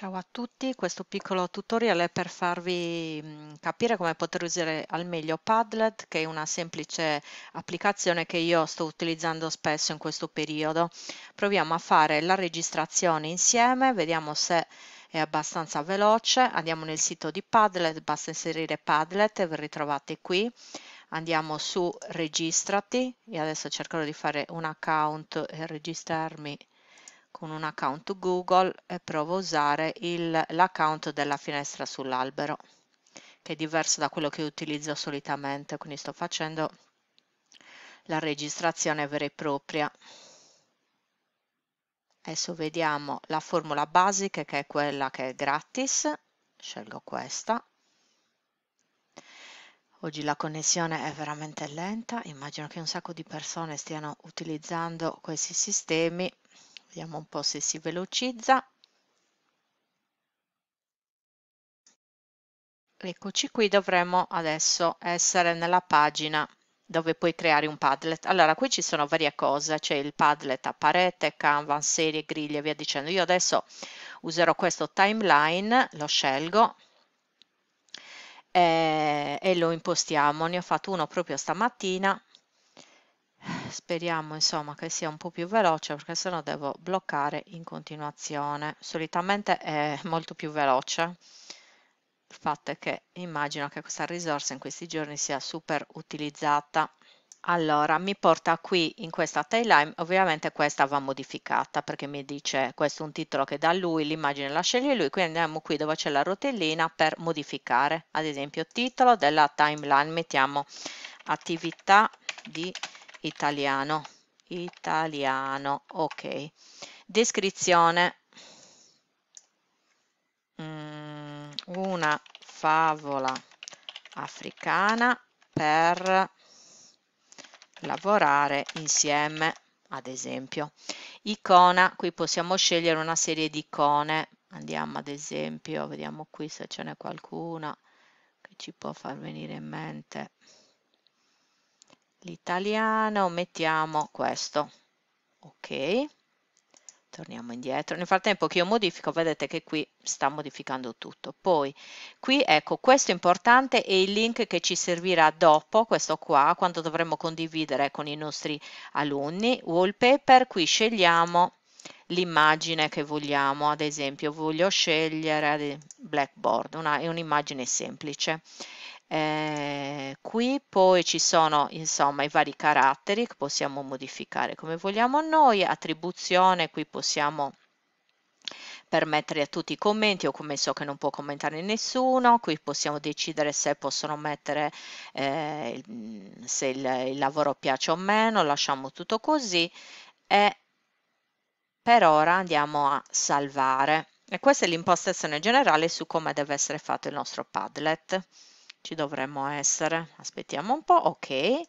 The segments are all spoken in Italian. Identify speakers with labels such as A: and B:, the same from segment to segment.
A: Ciao a tutti, questo piccolo tutorial è per farvi capire come poter usare al meglio Padlet, che è una semplice applicazione che io sto utilizzando spesso in questo periodo. Proviamo a fare la registrazione insieme, vediamo se è abbastanza veloce. Andiamo nel sito di Padlet, basta inserire Padlet e vi ritrovate qui. Andiamo su registrati, io adesso cercherò di fare un account e registrarmi con un account Google e provo a usare l'account della finestra sull'albero, che è diverso da quello che utilizzo solitamente, quindi sto facendo la registrazione vera e propria. Adesso vediamo la formula basica che è quella che è gratis, scelgo questa. Oggi la connessione è veramente lenta, immagino che un sacco di persone stiano utilizzando questi sistemi Vediamo un po' se si velocizza. Eccoci qui, dovremmo adesso essere nella pagina dove puoi creare un Padlet. Allora, qui ci sono varie cose, c'è il Padlet a parete, Canvas, serie, griglie e via dicendo. Io adesso userò questo timeline, lo scelgo eh, e lo impostiamo. Ne ho fatto uno proprio stamattina speriamo insomma che sia un po' più veloce perché se no devo bloccare in continuazione solitamente è molto più veloce il fatto è che immagino che questa risorsa in questi giorni sia super utilizzata allora mi porta qui in questa timeline ovviamente questa va modificata perché mi dice questo è un titolo che dà lui l'immagine la sceglie lui quindi andiamo qui dove c'è la rotellina per modificare ad esempio titolo della timeline mettiamo attività di italiano, italiano, ok. Descrizione. Mm, una favola africana per lavorare insieme, ad esempio. Icona, qui possiamo scegliere una serie di icone. Andiamo ad esempio, vediamo qui se ce n'è qualcuna che ci può far venire in mente l'italiano mettiamo questo ok torniamo indietro nel frattempo che io modifico vedete che qui sta modificando tutto poi qui ecco questo importante è il link che ci servirà dopo questo qua quando dovremo condividere con i nostri alunni wallpaper qui scegliamo l'immagine che vogliamo, ad esempio voglio scegliere Blackboard, una, è un'immagine semplice. Eh, qui poi ci sono insomma i vari caratteri che possiamo modificare come vogliamo noi, attribuzione, qui possiamo permettere a tutti i commenti, o come so che non può commentare nessuno, qui possiamo decidere se possono mettere eh, se il, il lavoro piace o meno, lasciamo tutto così e per ora andiamo a salvare e questa è l'impostazione generale su come deve essere fatto il nostro Padlet. Ci dovremmo essere, aspettiamo un po', ok,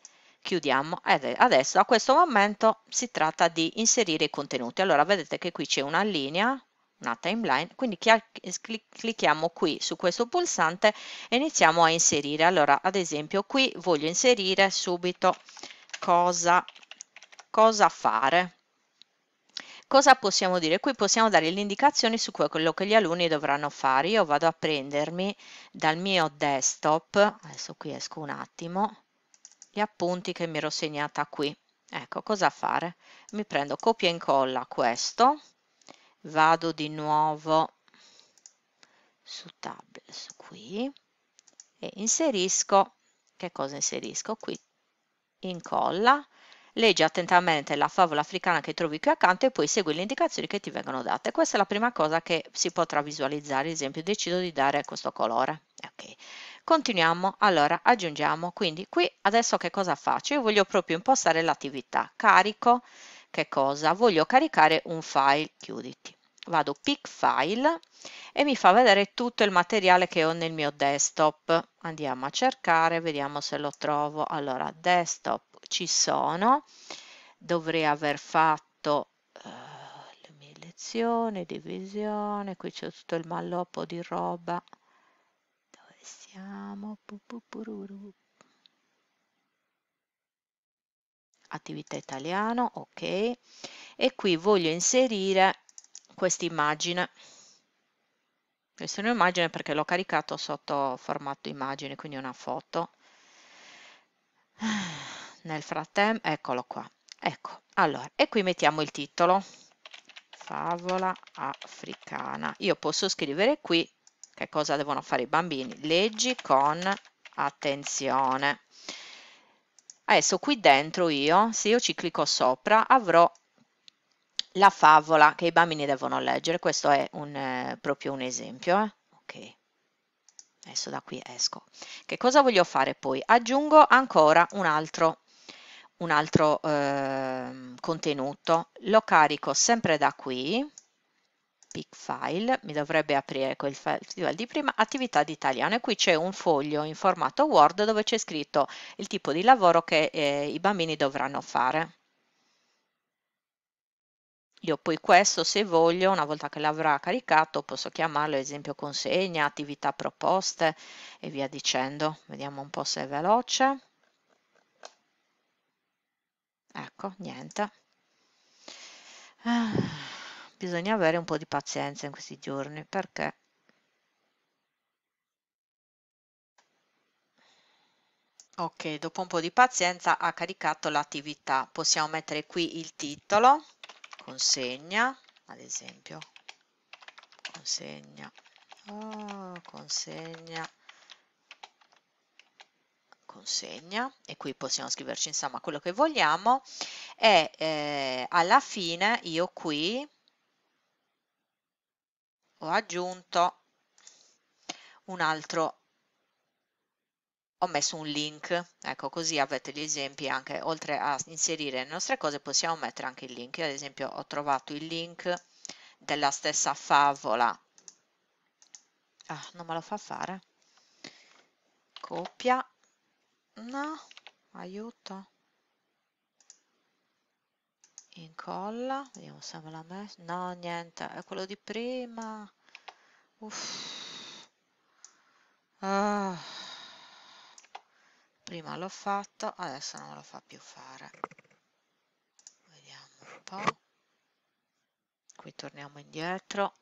A: chiudiamo ed adesso a questo momento si tratta di inserire i contenuti. Allora vedete che qui c'è una linea, una timeline, quindi clicchiamo qui su questo pulsante e iniziamo a inserire. Allora ad esempio qui voglio inserire subito cosa, cosa fare Cosa possiamo dire? Qui possiamo dare le indicazioni su quello che gli alunni dovranno fare. Io vado a prendermi dal mio desktop, adesso qui esco un attimo, gli appunti che mi ero segnata qui. Ecco, cosa fare? Mi prendo copia e incolla questo, vado di nuovo su tables qui e inserisco, che cosa inserisco qui? Incolla Leggi attentamente la favola africana che trovi qui accanto e poi segui le indicazioni che ti vengono date. Questa è la prima cosa che si potrà visualizzare, ad esempio decido di dare questo colore. Okay. Continuiamo, allora aggiungiamo, quindi qui adesso che cosa faccio? Io voglio proprio impostare l'attività, carico, che cosa? Voglio caricare un file, chiuditi vado pick file e mi fa vedere tutto il materiale che ho nel mio desktop andiamo a cercare vediamo se lo trovo allora desktop ci sono dovrei aver fatto uh, le mie lezioni divisione qui c'è tutto il malloppo di roba dove siamo attività italiano ok e qui voglio inserire questa immagine. Questa è un'immagine perché l'ho caricato sotto formato immagine, quindi una foto. Nel frattempo, eccolo qua. Ecco, allora, e qui mettiamo il titolo. Favola africana. Io posso scrivere qui che cosa devono fare i bambini. Leggi con attenzione. Adesso qui dentro io, se io ci clicco sopra, avrò la favola che i bambini devono leggere, questo è un, eh, proprio un esempio. Eh? Ok, adesso da qui esco. Che cosa voglio fare poi? Aggiungo ancora un altro, un altro eh, contenuto, lo carico sempre da qui, Pick file, mi dovrebbe aprire quel file di prima, attività di italiano e qui c'è un foglio in formato Word dove c'è scritto il tipo di lavoro che eh, i bambini dovranno fare. Io poi questo se voglio, una volta che l'avrà caricato, posso chiamarlo esempio consegna, attività proposte e via dicendo. Vediamo un po' se è veloce. Ecco, niente. Ah, bisogna avere un po' di pazienza in questi giorni perché Ok, dopo un po' di pazienza ha caricato l'attività. Possiamo mettere qui il titolo consegna, ad esempio, consegna, oh, consegna, consegna, e qui possiamo scriverci insomma quello che vogliamo, e eh, alla fine io qui ho aggiunto un altro ho messo un link, ecco così avete gli esempi anche, oltre a inserire le nostre cose possiamo mettere anche il link, io ad esempio ho trovato il link della stessa favola, ah non me lo fa fare, copia, no, aiuto, incolla, vediamo se me l'ha messo, no niente, è quello di prima, uff, ah prima l'ho fatto adesso non lo fa più fare vediamo un po' qui torniamo indietro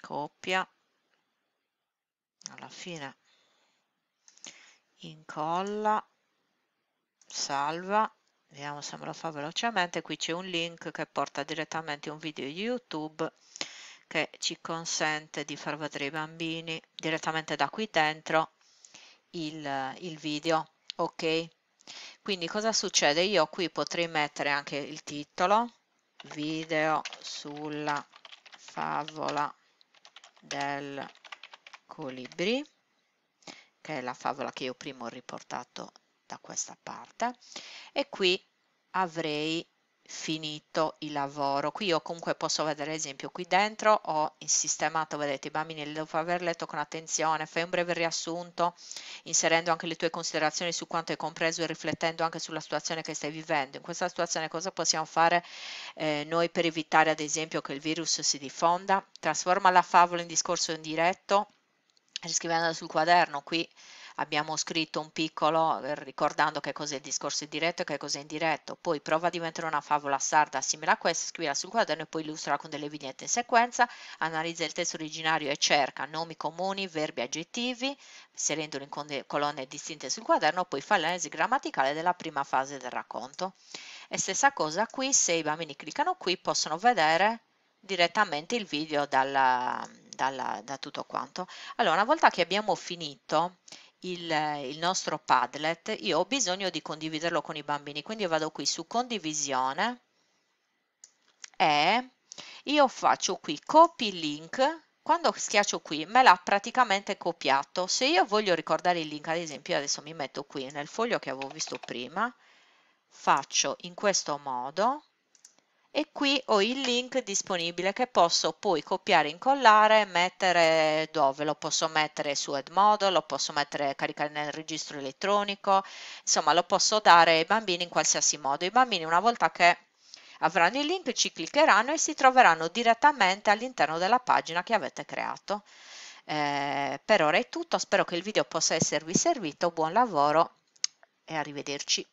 A: coppia alla fine incolla salva vediamo se me lo fa velocemente qui c'è un link che porta direttamente un video di youtube che ci consente di far vedere ai bambini direttamente da qui dentro il, il video ok quindi cosa succede io qui potrei mettere anche il titolo video sulla favola del colibri che è la favola che io prima ho riportato da questa parte e qui avrei finito il lavoro. Qui io comunque posso vedere, ad esempio, qui dentro ho sistemato, vedete, i bambini dopo aver letto con attenzione, fai un breve riassunto, inserendo anche le tue considerazioni su quanto hai compreso e riflettendo anche sulla situazione che stai vivendo. In questa situazione cosa possiamo fare eh, noi per evitare, ad esempio, che il virus si diffonda? Trasforma la favola in discorso indiretto, riscrivendola sul quaderno, qui abbiamo scritto un piccolo eh, ricordando che cos'è il discorso diretto e che cos'è indiretto, poi prova a diventare una favola sarda simile a questa, scrivila sul quaderno e poi illustra con delle vignette in sequenza, analizza il testo originario e cerca nomi comuni, verbi aggettivi, inserendoli in colonne distinte sul quaderno, poi fa l'analisi grammaticale della prima fase del racconto. E stessa cosa qui, se i bambini cliccano qui possono vedere direttamente il video dalla, dalla, da tutto quanto. Allora, una volta che abbiamo finito, il, eh, il nostro Padlet, io ho bisogno di condividerlo con i bambini, quindi vado qui su condivisione e io faccio qui copy link quando schiaccio qui me l'ha praticamente copiato. Se io voglio ricordare il link, ad esempio, adesso mi metto qui nel foglio che avevo visto prima, faccio in questo modo, e qui ho il link disponibile che posso poi copiare, incollare mettere dove, lo posso mettere su AdModel, lo posso mettere, caricare nel registro elettronico, insomma lo posso dare ai bambini in qualsiasi modo. I bambini una volta che avranno il link ci cliccheranno e si troveranno direttamente all'interno della pagina che avete creato. Eh, per ora è tutto, spero che il video possa esservi servito, buon lavoro e arrivederci.